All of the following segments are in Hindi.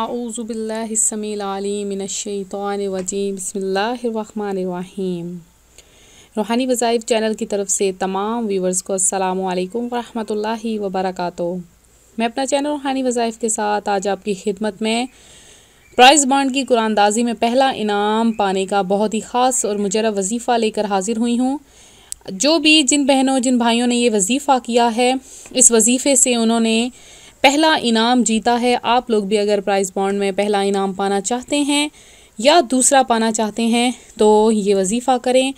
आऊज़बिल्लिसमीम बसमीम रूहानी वज़ाइफ चैनल की तरफ से तमाम व्यूवर्स को अस्सलाम वालेकुम रहमतुल्लाहि मैं अपना चैनल रूहानी वज़ाइफ के साथ आज आपकी खिदमत में प्राइज़ बॉन्ड की कुरानदाजी में पहला इनाम पाने का बहुत ही ख़ास और मुजरब वजीफ़ा लेकर हाजिर हुई हूँ जो भी जिन बहनों जिन भाइयों ने ये वजीफ़ा किया है इस वजीफ़े से उन्होंने पहला इनाम जीता है आप लोग भी अगर प्राइस बॉन्ड में पहला इनाम पाना चाहते हैं या दूसरा पाना चाहते हैं तो ये वजीफ़ा करें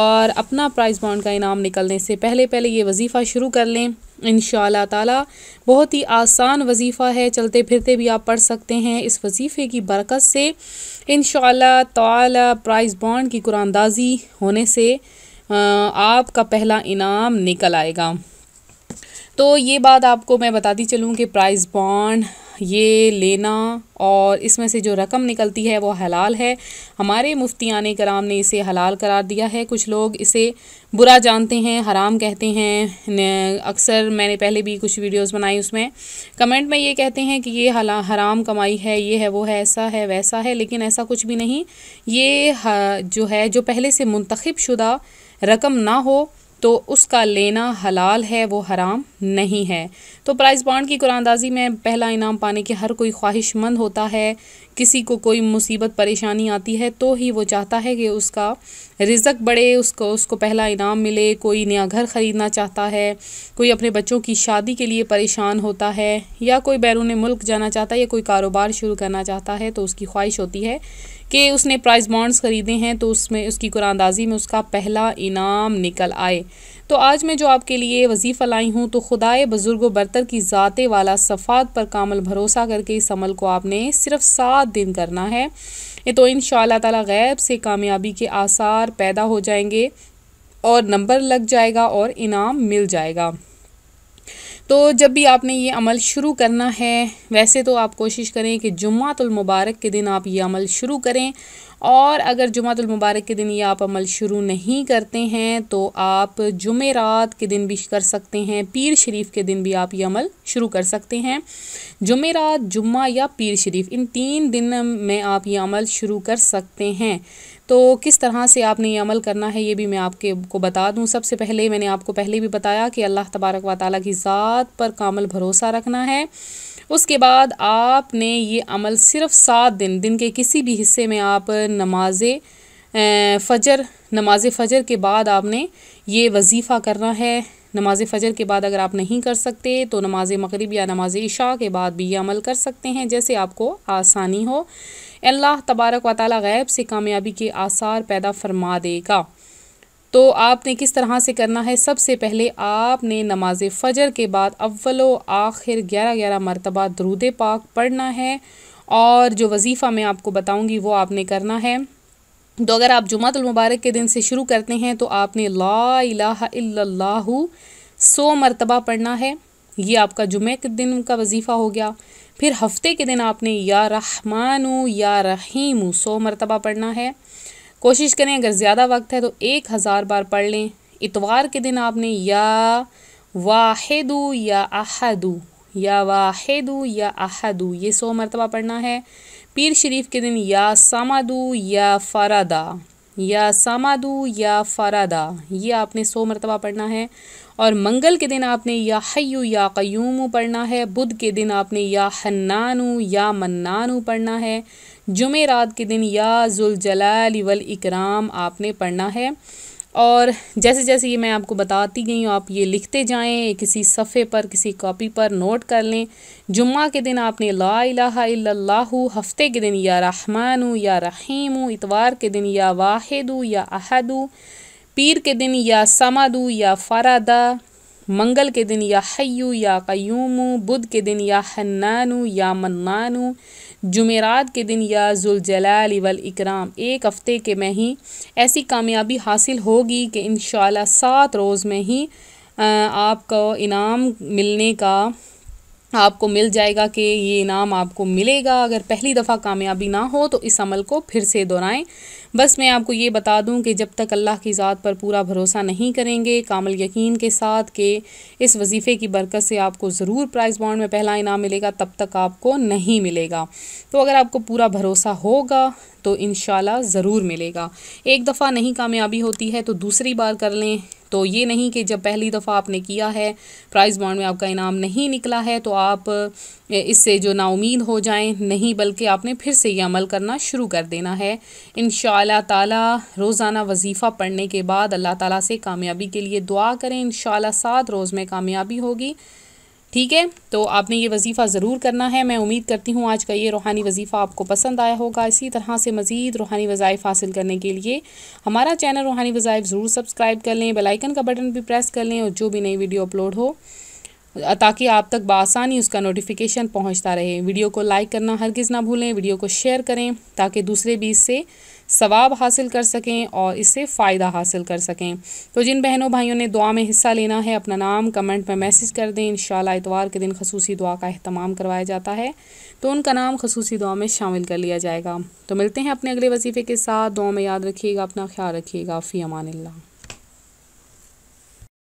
और अपना प्राइस बॉन्ड का इनाम निकलने से पहले पहले ये वजीफ़ा शुरू कर लें इन ताला बहुत ही आसान वजीफ़ा है चलते फिरते भी आप पढ़ सकते हैं इस वजीफ़े की बरकत से इन ताला प्राइस बॉन्ड की कुरानदाजी होने से आपका पहला इनाम निकल आएगा तो ये बात आपको मैं बताती चलूँ कि प्राइस बॉन्ड ये लेना और इसमें से जो रकम निकलती है वो हलाल है हमारे मुफ्तियान कराम ने इसे हलाल करार दिया है कुछ लोग इसे बुरा जानते हैं हराम कहते हैं अक्सर मैंने पहले भी कुछ वीडियोस बनाई उसमें कमेंट में ये कहते हैं कि ये हला हराम कमाई है ये है वो है ऐसा है वैसा है लेकिन ऐसा कुछ भी नहीं ये जो है जो पहले से मुंतखब शुदा रकम ना हो तो उसका लेना हलाल है वो हराम नहीं है तो प्राइस बॉन्ड की कुरानदाजी में पहला इनाम पाने की हर कोई ख्वाहिशमंद होता है किसी को कोई मुसीबत परेशानी आती है तो ही वो चाहता है कि उसका रिजक बढ़े उसको उसको पहला इनाम मिले कोई नया घर ख़रीदना चाहता है कोई अपने बच्चों की शादी के लिए परेशान होता है या कोई बैरून मुल्क जाना चाहता है या कोई कारोबार शुरू करना चाहता है तो उसकी ख्वाहिश होती है कि उसने प्राइज बॉन्ड्स ख़रीदे हैं तो उसमें उसकी कुरानदाजी में उसका पहला इनाम निकल आए तो आज मैं जो आपके लिए वजीफ़ा लाई हूँ तो खुदाए बुज़ुर्ग बरतर की ज़ाते वाला सफ़ात पर कामल भरोसा करके इस अमल को आपने सिर्फ सात दिन करना है ये तो इन शाह गैब से कामयाबी के आसार पैदा हो जाएंगे और नंबर लग जाएगा और इनाम मिल जाएगा तो जब भी आपने ये अमल शुरू करना है वैसे तो आप कोशिश करें कि जुम्मातुलमबारक के दिन आप ये अमल शुरू करें और अगर मुबारक के दिन ये आप अमल शुरू नहीं करते हैं तो आप जुमेरात के दिन भी कर सकते हैं पीर शरीफ के दिन भी आप ये अमल शुरू कर सकते हैं जुमेरात जुम्मा या पीर शरीफ इन तीन दिन में आप ये अमल शुरू कर सकते हैं तो किस तरह से आपने ये अमल करना है ये भी मैं आपके को बता दूं सबसे पहले मैंने आपको पहले भी बताया कि अल्लाह तबारक व ताली की ज़ात पर कामल भरोसा रखना है उसके बाद आपने ये अमल सिर्फ सात दिन दिन के किसी भी हिस्से में आप नमाज फ़जर नमाज फ़जर के बाद आपने ये वजीफ़ा करना है नमाज फ़जर के बाद अगर आप नहीं कर सकते तो नमाज मगरिब या नमाज इशा के बाद भी ये अमल कर सकते हैं जैसे आपको आसानी हो अल्लाह तबारक व ताली गैब से कामयाबी के आसार पैदा फरमा देगा तो आपने किस तरह से करना है सबसे पहले आपने नमाज फ़जर के बाद अव्वल आखिर ग्यारह ग्यारह मरतबा दरूद पाक पढ़ना है और जो वजीफ़ा मैं आपको बताऊँगी वो आपने करना है तो अगर आप जुमातुलमबारक के दिन से शुरू करते हैं तो आपने ला इला सौ मरतबा पढ़ना है ये आपका जुमे के दिन का वजीफ़ा हो गया फिर हफ्ते के दिन आपने या रहमानु या रहीम सौ मरतबा पढ़ना है कोशिश करें अगर ज़्यादा वक्त है तो एक हज़ार बार पढ़ लें इतवार के दिन आपने या वाहिदू या अहदू या वाहिदू या अहदू ये सौ मरतबा पढ़ना है पीर शरीफ के दिन या सामादू या फ़रादा या सामादू या फ़रादा ये आपने सौ मरतबा पढ़ना है और मंगल के दिन आपने या हयू या कयूमू पढ़ना है बुध के दिन आपने या हन्नानू या मन्नानू पढ़ना है जुमेरात के दिन या जुलजलाल वल इकराम आपने पढ़ना है और जैसे जैसे ये मैं आपको बताती गई हूँ आप ये लिखते जाएँ किसी सफ़े पर किसी कॉपी पर नोट कर लें जुम्मा के दिन आपने ला इलाहा हफ़्ते के दिन या रहमानु या रहीमू इतवार के दिन या वाहिदु या अहदु पीर के दिन या समदु या फ़रादा मंगल के दिन या हयू या कयूमू बुध के दिन या हन्नानु या मन्नानु जुमेरात के दिन या जुलजलाल वल इकराम एक हफ़्ते के में ही ऐसी कामयाबी हासिल होगी कि इन शात रोज़ में ही आपको इनाम मिलने का आपको मिल जाएगा कि ये इनाम आपको मिलेगा अगर पहली दफ़ा कामयाबी ना हो तो इस अमल को फिर से दोहराएं बस मैं आपको ये बता दूं कि जब तक अल्लाह की ज़ात पर पूरा भरोसा नहीं करेंगे कामल यकीन के साथ के इस वजीफ़े की बरकत से आपको ज़रूर प्राइज़ बॉन्ड में पहला इनाम मिलेगा तब तक आपको नहीं मिलेगा तो अगर आपको पूरा भरोसा होगा तो इन ज़रूर मिलेगा एक दफ़ा नहीं कामयाबी होती है तो दूसरी बार कर लें तो ये नहीं कि जब पहली दफ़ा आपने किया है प्राइज़ बॉन्ड में आपका इनाम नहीं निकला है तो आप इससे जो नाउमीद हो जाएं नहीं बल्कि आपने फिर से ये अमल करना शुरू कर देना है इन ताला रोज़ाना वजीफ़ा पढ़ने के बाद अल्लाह ताला से कामयाबी के लिए दुआ करें इन सात रोज़ में कामयाबी होगी ठीक है तो आपने ये वजीफ़ा ज़रूर करना है मैं उम्मीद करती हूँ आज का ये रूहानी वजीफ़ा आपको पसंद आया होगा इसी तरह से मज़ीद रूहानी वज़ाइफ हासिल करने के लिए हमारा चैनल रूहानी वज़ाइफ ज़रूर सब्सक्राइब कर लें बेलाइकन का बटन भी प्रेस कर लें और जो भी नई वीडियो अपलोड हो ताकि आप तक बसानी उसका नोटिफिकेशन पहुंचता रहे वीडियो को लाइक करना हरगिज़ ना भूलें वीडियो को शेयर करें ताकि दूसरे भी इससे सवाब हासिल कर सकें और इससे फ़ायदा हासिल कर सकें तो जिन बहनों भाइयों ने दुआ में हिस्सा लेना है अपना नाम कमेंट में मैसेज कर दें इन इतवार के दिन खसूसी दुआ का अहतमाम करवाया जाता है तो उनका नाम खसूसी दुआ में शामिल कर लिया जाएगा तो मिलते हैं अपने अगले वजीफ़े के साथ दुआ में याद रखिएगा अपना ख्याल रखिएगा फ़ी अमान